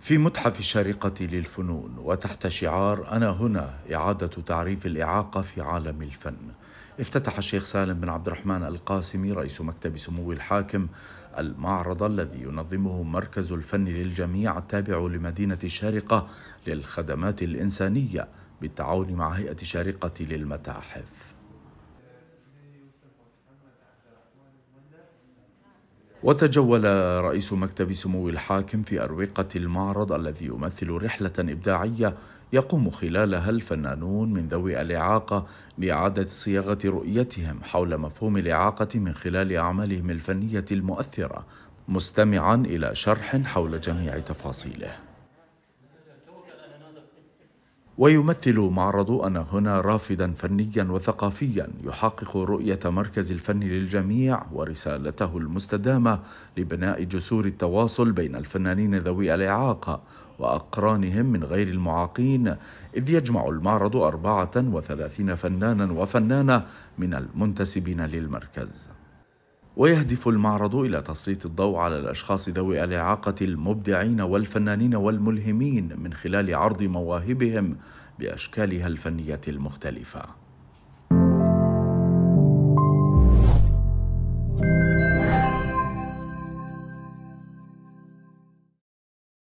في متحف الشارقة للفنون وتحت شعار أنا هنا إعادة تعريف الإعاقة في عالم الفن افتتح الشيخ سالم بن عبد الرحمن القاسمي رئيس مكتب سمو الحاكم المعرض الذي ينظمه مركز الفن للجميع التابع لمدينة الشارقة للخدمات الإنسانية بالتعاون مع هيئة الشارقة للمتاحف وتجول رئيس مكتب سمو الحاكم في أروقة المعرض الذي يمثل رحلة إبداعية يقوم خلالها الفنانون من ذوي الإعاقة بإعادة صياغة رؤيتهم حول مفهوم الإعاقة من خلال أعمالهم الفنية المؤثرة مستمعا إلى شرح حول جميع تفاصيله ويمثل معرض أنا هنا رافدا فنيا وثقافيا يحقق رؤية مركز الفن للجميع ورسالته المستدامة لبناء جسور التواصل بين الفنانين ذوي الإعاقة وأقرانهم من غير المعاقين إذ يجمع المعرض 34 فنانا وفنانة من المنتسبين للمركز ويهدف المعرض الى تسليط الضوء على الاشخاص ذوي الاعاقه المبدعين والفنانين والملهمين من خلال عرض مواهبهم باشكالها الفنيه المختلفه